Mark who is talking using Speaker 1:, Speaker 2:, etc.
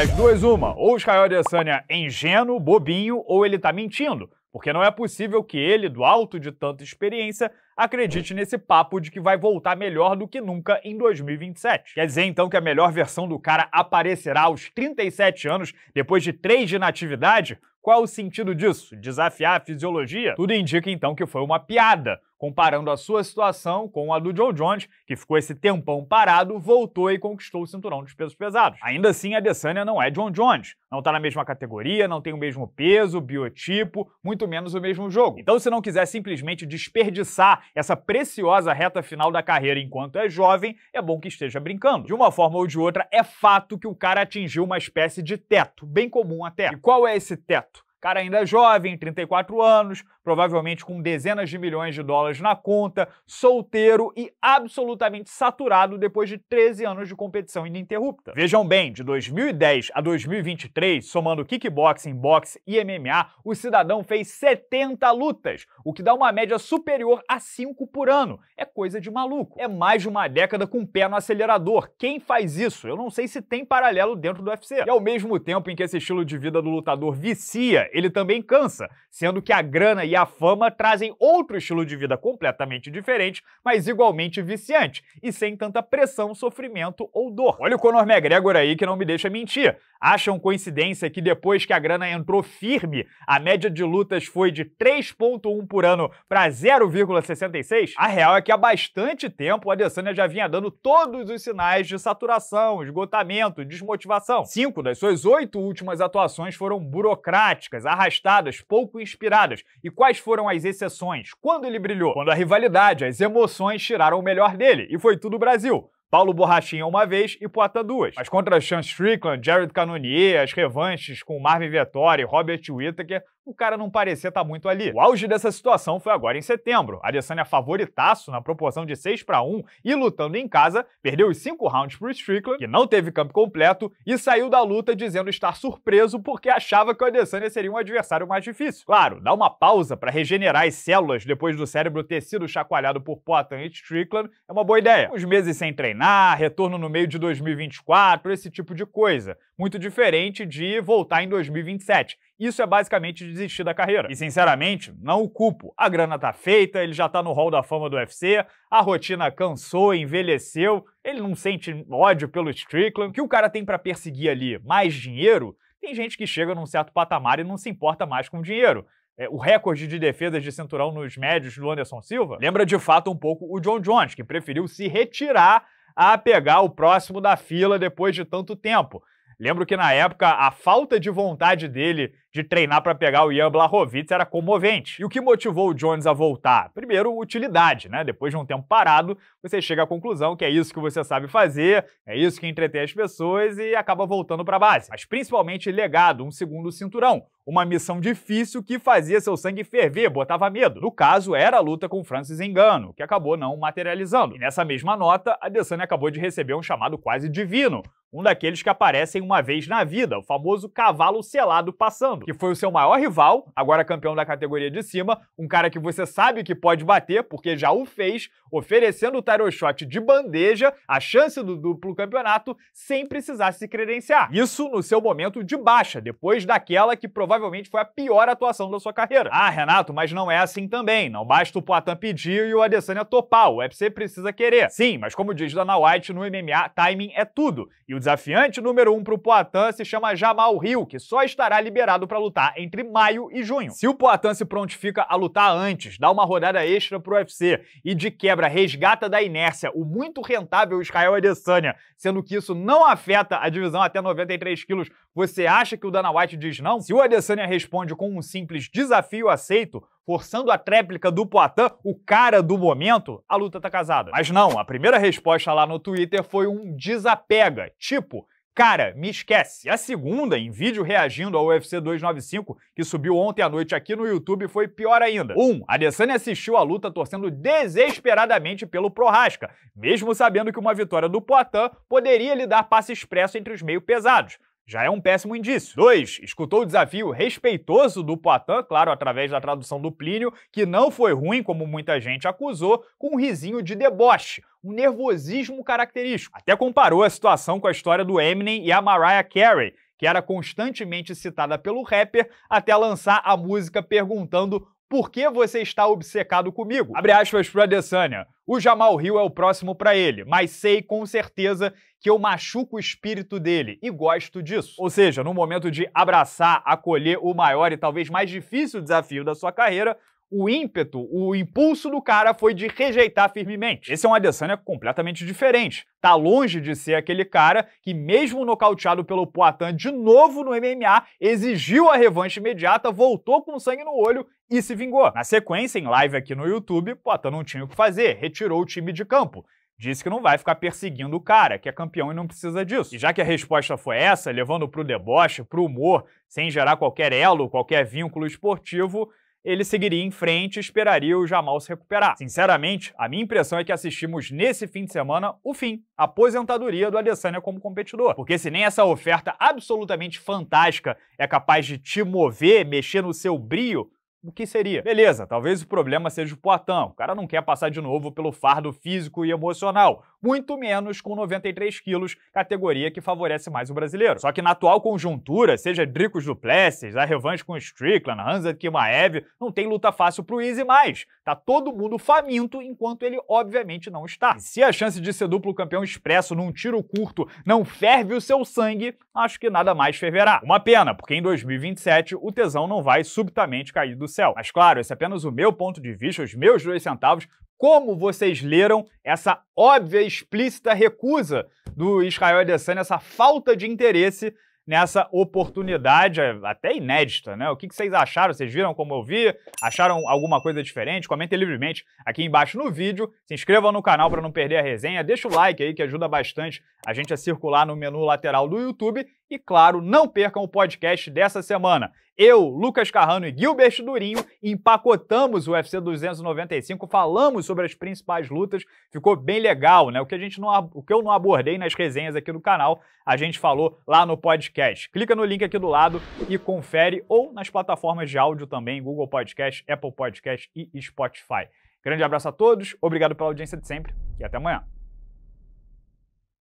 Speaker 1: Das duas, uma. Ou o Skyol Adesanya é ingênuo, bobinho, ou ele tá mentindo. Porque não é possível que ele, do alto de tanta experiência, acredite nesse papo de que vai voltar melhor do que nunca em 2027. Quer dizer então que a melhor versão do cara aparecerá aos 37 anos, depois de três de natividade? Qual o sentido disso? Desafiar a fisiologia? Tudo indica então que foi uma piada, comparando a sua situação com a do Joe Jones, que ficou esse tempão parado, voltou e conquistou o cinturão dos pesos pesados. Ainda assim, a Adesanya não é John Jones, não tá na mesma categoria, não tem o mesmo peso, biotipo, muito menos o mesmo jogo. Então, se não quiser simplesmente desperdiçar essa preciosa reta final da carreira enquanto é jovem, é bom que esteja brincando. De uma forma ou de outra, é fato que o cara atingiu uma espécie de teto, bem comum até. E qual é esse teto? cara ainda é jovem, 34 anos, provavelmente com dezenas de milhões de dólares na conta, solteiro e absolutamente saturado depois de 13 anos de competição ininterrupta. Vejam bem, de 2010 a 2023, somando kickboxing, boxe e MMA, o cidadão fez 70 lutas, o que dá uma média superior a 5 por ano. É coisa de maluco. É mais de uma década com o pé no acelerador. Quem faz isso? Eu não sei se tem paralelo dentro do UFC. E ao mesmo tempo em que esse estilo de vida do lutador vicia, ele também cansa, sendo que a grana e a fama trazem outro estilo de vida completamente diferente, mas igualmente viciante, e sem tanta pressão, sofrimento ou dor. Olha o Conor McGregor aí que não me deixa mentir. Acham coincidência que depois que a grana entrou firme, a média de lutas foi de 3.1 por ano para 0,66? A real é que há bastante tempo o Adesanya já vinha dando todos os sinais de saturação, esgotamento, desmotivação. Cinco das suas oito últimas atuações foram burocráticas, arrastadas, pouco inspiradas e Quais foram as exceções? Quando ele brilhou? Quando a rivalidade, as emoções tiraram o melhor dele. E foi tudo Brasil. Paulo Borrachinha uma vez e Poeta duas. Mas contra Sean Strickland, Jared Cannonier, as revanches com Marvin Vettori, Robert Whittaker, o cara não parecia estar tá muito ali. O auge dessa situação foi agora em setembro. Adesanya é favoritaço na proporção de 6 para 1 e lutando em casa, perdeu os 5 rounds para Strickland, que não teve campo completo, e saiu da luta dizendo estar surpreso porque achava que o Adesanya seria um adversário mais difícil. Claro, dá uma pausa para regenerar as células depois do cérebro ter sido chacoalhado por Poatan e Strickland é uma boa ideia. Uns meses sem treinar, retorno no meio de 2024, esse tipo de coisa. Muito diferente de voltar em 2027. Isso é basicamente desistir da carreira. E sinceramente, não o culpo. A grana tá feita, ele já tá no hall da fama do UFC, a rotina cansou, envelheceu, ele não sente ódio pelo Strickland. O que o cara tem para perseguir ali? Mais dinheiro? Tem gente que chega num certo patamar e não se importa mais com o dinheiro. É, o recorde de defesas de cinturão nos médios do Anderson Silva lembra de fato um pouco o John Jones, que preferiu se retirar a pegar o próximo da fila depois de tanto tempo. Lembro que na época a falta de vontade dele de treinar para pegar o Ian Blachowicz era comovente. E o que motivou o Jones a voltar? Primeiro, utilidade, né? Depois de um tempo parado, você chega à conclusão que é isso que você sabe fazer, é isso que entretém as pessoas e acaba voltando para a base. Mas principalmente legado, um segundo cinturão, uma missão difícil que fazia seu sangue ferver, botava medo. No caso, era a luta com Francis Engano, que acabou não materializando. E nessa mesma nota, a Adesanya acabou de receber um chamado quase divino, um daqueles que aparecem uma vez na vida, o famoso cavalo selado passando que foi o seu maior rival, agora campeão da categoria de cima, um cara que você sabe que pode bater, porque já o fez, oferecendo o tarot shot de bandeja, a chance do duplo campeonato, sem precisar se credenciar. Isso no seu momento de baixa, depois daquela que provavelmente foi a pior atuação da sua carreira. Ah, Renato, mas não é assim também. Não basta o Poitin pedir e o Adesanya topar, o UFC precisa querer. Sim, mas como diz Dana White, no MMA, timing é tudo. E o desafiante número um pro Poitin se chama Jamal Hill, que só estará liberado para lutar entre maio e junho. Se o Poatan se prontifica a lutar antes, dá uma rodada extra pro UFC e de quebra resgata da inércia o muito rentável Israel Adesanya, sendo que isso não afeta a divisão até 93 quilos, você acha que o Dana White diz não? Se o Adesanya responde com um simples desafio aceito, forçando a tréplica do Poitin, o cara do momento, a luta tá casada. Mas não, a primeira resposta lá no Twitter foi um desapega, tipo, Cara, me esquece. A segunda, em vídeo reagindo ao UFC 295, que subiu ontem à noite aqui no YouTube, foi pior ainda. 1. Um, Adesanya assistiu a luta torcendo desesperadamente pelo Prohaska, mesmo sabendo que uma vitória do Poitin poderia lhe dar passe expresso entre os meio pesados já é um péssimo indício. 2. Escutou o desafio respeitoso do Poitin, claro, através da tradução do Plínio, que não foi ruim, como muita gente acusou, com um risinho de deboche, um nervosismo característico. Até comparou a situação com a história do Eminem e a Mariah Carey, que era constantemente citada pelo rapper até lançar a música perguntando por que você está obcecado comigo? Abre aspas para Adesanya. O Jamal Hill é o próximo para ele, mas sei com certeza que eu machuco o espírito dele e gosto disso. Ou seja, no momento de abraçar, acolher o maior e talvez mais difícil desafio da sua carreira, o ímpeto, o impulso do cara foi de rejeitar firmemente. Esse é um Adesanya completamente diferente. Tá longe de ser aquele cara que, mesmo nocauteado pelo Poitin de novo no MMA, exigiu a revanche imediata, voltou com sangue no olho e se vingou. Na sequência, em live aqui no YouTube, Poitin não tinha o que fazer, retirou o time de campo. Disse que não vai ficar perseguindo o cara, que é campeão e não precisa disso. E já que a resposta foi essa, levando pro deboche, pro humor, sem gerar qualquer elo, qualquer vínculo esportivo, ele seguiria em frente e esperaria o Jamal se recuperar. Sinceramente, a minha impressão é que assistimos nesse fim de semana o fim, a aposentadoria do Adesanya como competidor. Porque se nem essa oferta absolutamente fantástica é capaz de te mover, mexer no seu brio, o que seria? Beleza, talvez o problema seja o Poitin. O cara não quer passar de novo pelo fardo físico e emocional muito menos com 93 quilos, categoria que favorece mais o brasileiro. Só que na atual conjuntura, seja Dricos Duplessis, a revanche com Strickland, Hansa Kimaev, não tem luta fácil pro Easy mais. Tá todo mundo faminto, enquanto ele obviamente não está. E se a chance de ser duplo campeão expresso num tiro curto não ferve o seu sangue, acho que nada mais ferverá. Uma pena, porque em 2027 o tesão não vai subitamente cair do céu. Mas claro, esse é apenas o meu ponto de vista, os meus dois centavos, como vocês leram essa óbvia, explícita recusa do Israel Adesanya, essa falta de interesse nessa oportunidade é até inédita, né? O que vocês acharam? Vocês viram como eu vi? Acharam alguma coisa diferente? Comentem livremente aqui embaixo no vídeo. Se inscrevam no canal para não perder a resenha. Deixa o like aí que ajuda bastante a gente a circular no menu lateral do YouTube. E claro, não percam o podcast dessa semana. Eu, Lucas Carrano e Gilbert Durinho empacotamos o UFC 295, falamos sobre as principais lutas, ficou bem legal, né? O que a gente não, o que eu não abordei nas resenhas aqui do canal, a gente falou lá no podcast. Clica no link aqui do lado e confere ou nas plataformas de áudio também, Google Podcast, Apple Podcast e Spotify. Grande abraço a todos, obrigado pela audiência de sempre e até amanhã.